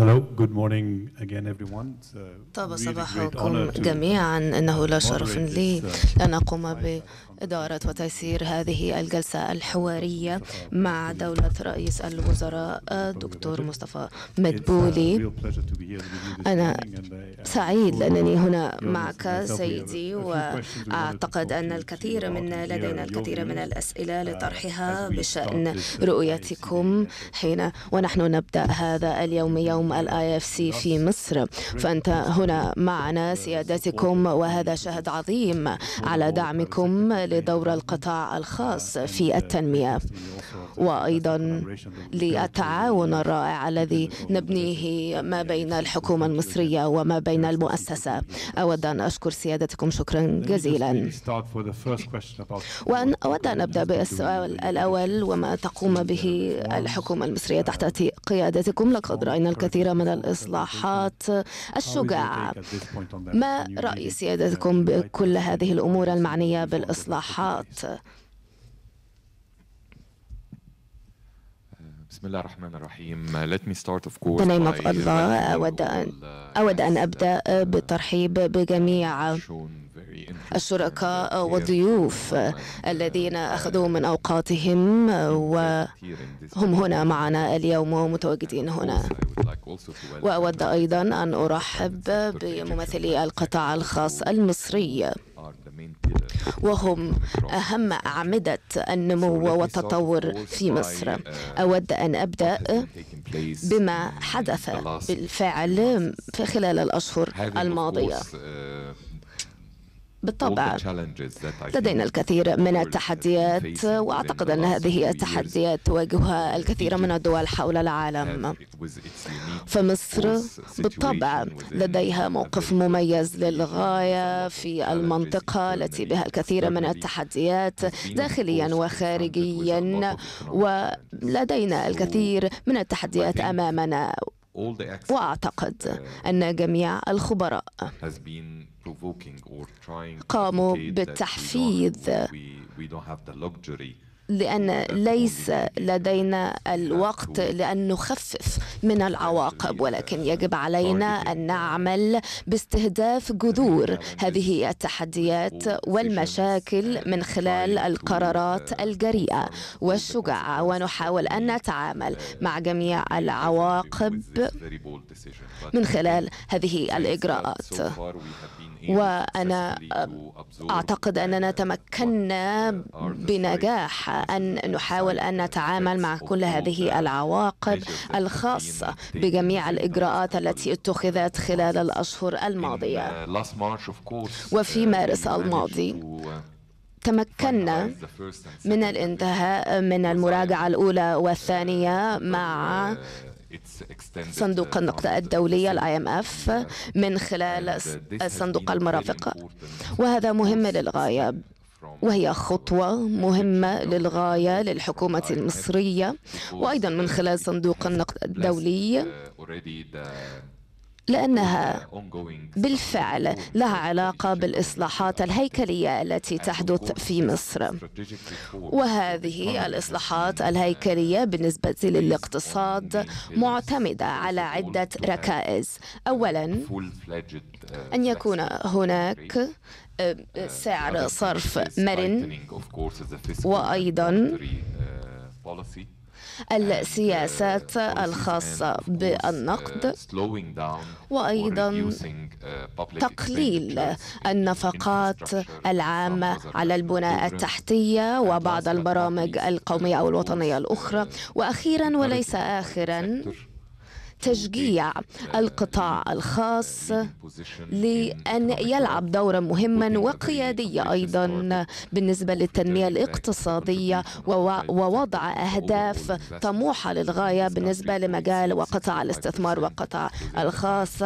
Hello, good morning again everyone. طاب صباحكم جميعا انه لا شرف لي uh, ان اقوم باداره وتيسير هذه الجلسه الحواريه مع دوله رئيس الوزراء الدكتور آه، مصطفى uh, مدبولي. انا uh, سعيد لانني هنا معك سيدي واعتقد ان الكثير منا لدينا الكثير من الاسئله لطرحها بشان رؤيتكم حين ونحن نبدا هذا اليوم يوم اليوم الاي اف سي في مصر فانت هنا معنا سيادتكم وهذا شهد عظيم على دعمكم لدور القطاع الخاص في التنميه وايضا للتعاون الرائع الذي نبنيه ما بين الحكومه المصريه وما بين المؤسسه اود ان اشكر سيادتكم شكرا جزيلا وأن أود أن أبدأ بالسؤال الأول وما تقوم به الحكومة المصرية تحت قيادتكم لقد رأينا الكثير الكثير من الإصلاحات الشجاعة ما رأي سيادتكم بكل هذه الأمور المعنية بالإصلاحات؟ uh, بسم الله الرحمن الرحيم uh, Let me start of course بنعمة الله أود أن uh, أود أن أبدأ بالترحيب بجميع الشركاء والضيوف الذين أخذوا من آه، أوقاتهم وهم هنا معنا اليوم ومتواجدين هنا وأود أيضا أن أرحب بممثلي القطاع الخاص المصري وهم أهم أعمدة النمو والتطور في مصر uh, أود أن أبدأ بما حدث بالفعل في خلال الأشهر الماضية uh, بالطبع لدينا الكثير من التحديات وأعتقد أن هذه التحديات تواجهها الكثير من الدول حول العالم فمصر بالطبع لديها موقف مميز للغاية في المنطقة التي بها الكثير من التحديات داخليا وخارجيا ولدينا الكثير من التحديات أمامنا وأعتقد أن جميع الخبراء قاموا بالتحفيظ لأن ليس لدينا الوقت لأن نخفف من العواقب ولكن يجب علينا أن نعمل باستهداف جذور هذه التحديات والمشاكل من خلال القرارات الجريئة والشجاعة ونحاول أن نتعامل مع جميع العواقب من خلال هذه الإجراءات وأنا أعتقد أننا تمكنا بنجاح أن نحاول أن نتعامل مع كل هذه العواقب الخاصة بجميع الإجراءات التي اتخذت خلال الأشهر الماضية وفي مارس الماضي تمكنا من الانتهاء من المراجعة الأولى والثانية مع صندوق النقد الدولي الاي ام اف من خلال صندوق المرافق وهذا مهم للغايه وهي خطوة مهمة للغاية للحكومة المصرية وأيضا من خلال صندوق النقد الدولي uh, لأنها بالفعل لها علاقة بالإصلاحات الهيكلية التي تحدث في مصر وهذه الإصلاحات الهيكلية بالنسبة للاقتصاد معتمدة على عدة ركائز أولا أن يكون هناك آه، سعر صرف مرن وأيضا السياسات uh, الخاصة بالنقد uh, وأيضا uh, تقليل النفقات العامة على البنى التحتية وبعض البرامج القومية أو الوطنية الأخرى وأخيرا وليس آخرا تشجيع القطاع الخاص لأن يلعب دورا مهما وقياديا أيضا بالنسبة للتنمية الاقتصادية ووضع أهداف طموحة للغاية بالنسبة لمجال وقطاع الاستثمار وقطاع الخاص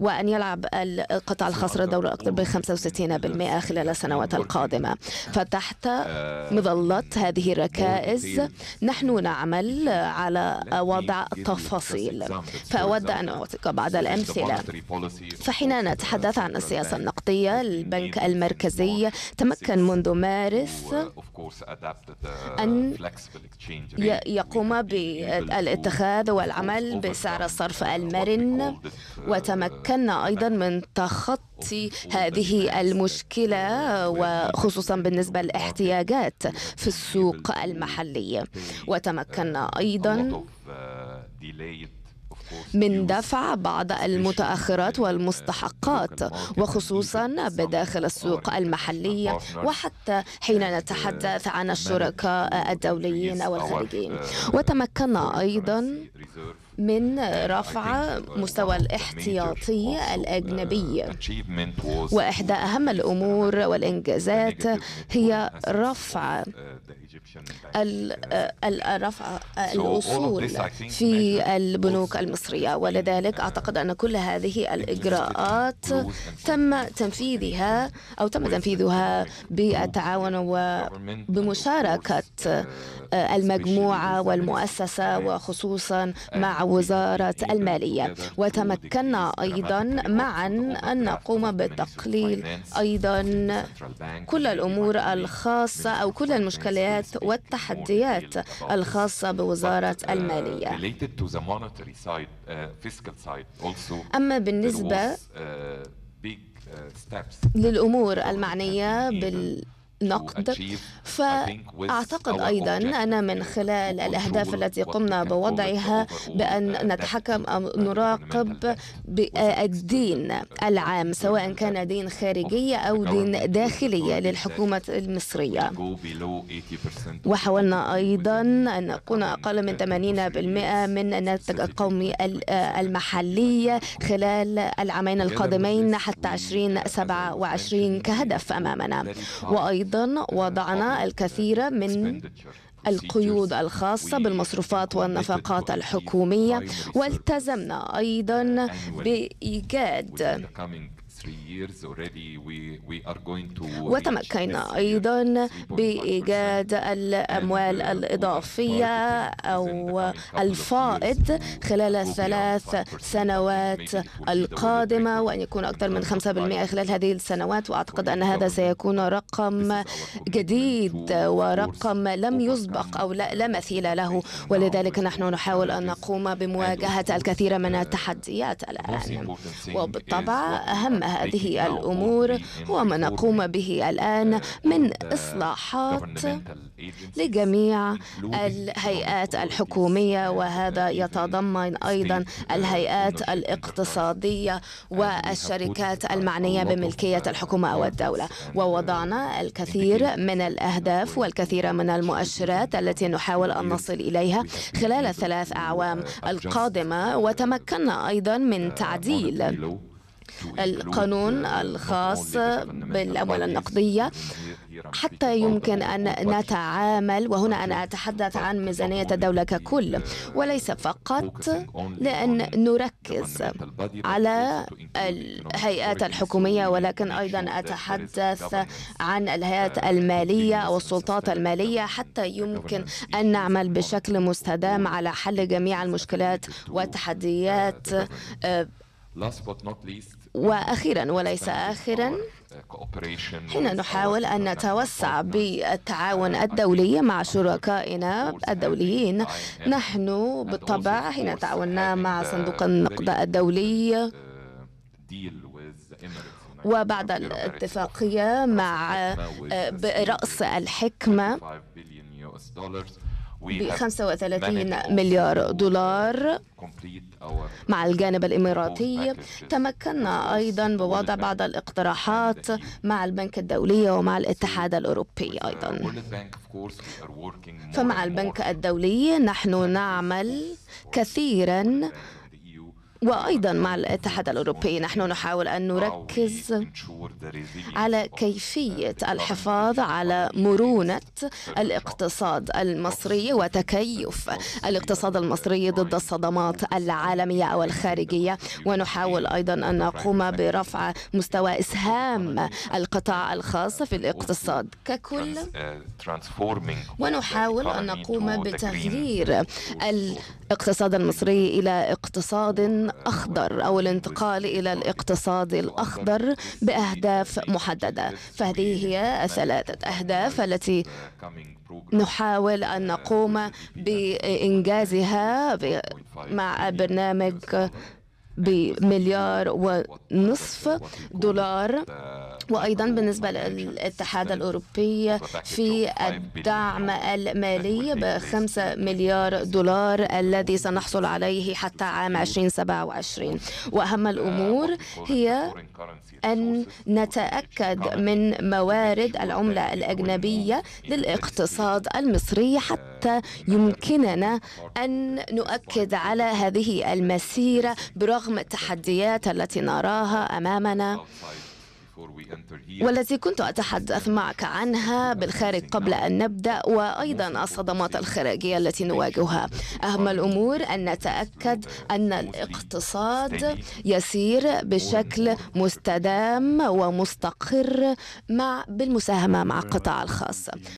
وأن يلعب القطاع الخاص دور أكثر ب 65% خلال السنوات يعني القادمة فتحت آه، مظلة هذه الركائز نحن نعمل على وضع التفاصيل فأود أن أعطيك بعض الأمثلة فحين نتحدث عن السياسة النقدية البنك المركزي تمكن منذ مارس أن يقوم بالاتخاذ والعمل بسعر الصرف المرن uh, وتمكن تمكنا أيضا من تخطي هذه المشكلة وخصوصا بالنسبة للاحتياجات في السوق المحلي وتمكنا أيضا من دفع بعض المتأخرات والمستحقات وخصوصا بداخل السوق المحلية وحتى حين نتحدث عن الشركاء الدوليين والخارجيين وتمكنا أيضا من رفع uh, مستوى الاحتياطي uh, الأجنبي وإحدى أهم الأمور والإنجازات هي رفع uh, رفع الأصول في البنوك المصرية ولذلك أعتقد أن كل هذه الإجراءات تم تنفيذها أو تم تنفيذها بالتعاون وبمشاركة آه، المجموعة والمؤسسة وخصوصا مع وزارة المالية وتمكنا أيضا معا أن نقوم بتقليل أيضا كل الأمور الخاصة أو كل المشكلات والتحديات الخاصة بوزارة uh, المالية uh, أما بالنسبة uh, للأمور المعنية بال نقد فأعتقد أيضا أن من خلال الأهداف التي قمنا بوضعها بأن uh, نتحكم أو نراقب الدين العام سواء كان دين خارجي أو دين داخلي للحكومة المصرية وحاولنا أيضا أن نكون أقل من 80% من الناتج القومي المحلي خلال العامين القادمين حتى 2027 كهدف أمامنا وأيضا أيضا وضعنا الكثير من القيود الخاصة بالمصروفات والنفقات الحكومية والتزمنا أيضا بإيجاد وتمكنا أيضا بإيجاد الأموال uh, الإضافية أو الفائض uh, خلال الثلاث سنوات القادمة وأن يكون أكثر من 5% خلال هذه السنوات وأعتقد أن هذا سيكون رقم جديد ورقم لم يسبق أو لا, لا مثيل له ولذلك نحن نحاول أن نقوم بمواجهة الكثير من uh, التحديات الآن وبالطبع أهم هذه الأمور هو ما نقوم به الآن آه، من آه، إصلاحات لجميع الهيئات الحكومية وهذا يتضمن أيضا الهيئات الاقتصادية والشركات المعنية بملكية الحكومة أو الدولة ووضعنا الكثير من الأهداف والكثير من المؤشرات التي نحاول أن نصل إليها خلال الثلاث uh, أعوام القادمة وتمكنا أيضا من uh, تعديل القانون الخاص بالأموال النقدية حتى يمكن أن نتعامل وهنا أنا أتحدث عن ميزانية الدولة ككل آه، وليس فقط لأن نركز على الهيئات الحكومية ولكن أيضا أتحدث عن uh, الهيئات المالية أو السلطات المالية حتى يمكن أن نعمل بشكل مستدام على حل جميع المشكلات uh, والتحديات وأخيرا وليس آخرا uh, حين uh, نحاول أن نتوسع بالتعاون الدولي مع شركائنا uh, الدوليين نحن بالطبع حين تعاوننا مع صندوق النقد الدولي وبعد الاتفاقية مع آه، رأس الحكمة ب 35 مليار دولار مع الجانب الإماراتي تمكنا أيضا بوضع بعض الاقتراحات مع البنك الدولي ومع الاتحاد الأوروبي أيضا فمع البنك الدولي نحن نعمل كثيرا وأيضا مع الاتحاد الأوروبي نحن نحاول أن نركز على كيفية الحفاظ على مرونة الاقتصاد المصري وتكيف الاقتصاد المصري ضد الصدمات العالمية أو الخارجية ونحاول أيضا أن نقوم برفع مستوى إسهام القطاع الخاص في الاقتصاد ككل ونحاول أن نقوم بتغيير الاقتصاد المصري إلى اقتصاد أخضر أو الانتقال إلى الاقتصاد الأخضر بأهداف محددة فهذه هي ثلاثة أهداف التي نحاول أن نقوم بإنجازها مع برنامج بمليار ونصف دولار وأيضا بالنسبة للاتحاد الأوروبي في الدعم المالي بخمسة مليار دولار الذي سنحصل عليه حتى عام 2027 وأهم الأمور هي أن نتأكد من موارد العملة الأجنبية للاقتصاد المصري حتى حتى يمكننا أن نؤكد على هذه المسيرة برغم التحديات التي نراها أمامنا والتي كنت أتحدث معك عنها بالخارج قبل أن نبدأ وأيضا الصدمات الخارجية التي نواجهها أهم الأمور أن نتأكد أن الاقتصاد يسير بشكل مستدام ومستقر مع بالمساهمة مع القطاع الخاص